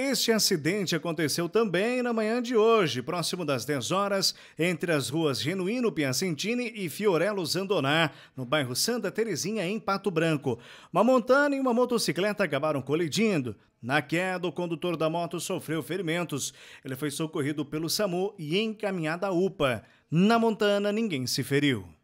Este acidente aconteceu também na manhã de hoje, próximo das 10 horas, entre as ruas Genuíno Piacentini e Fiorello Zandoná, no bairro Santa Terezinha, em Pato Branco. Uma montana e uma motocicleta acabaram colidindo. Na queda, o condutor da moto sofreu ferimentos. Ele foi socorrido pelo SAMU e encaminhado à UPA. Na montana, ninguém se feriu.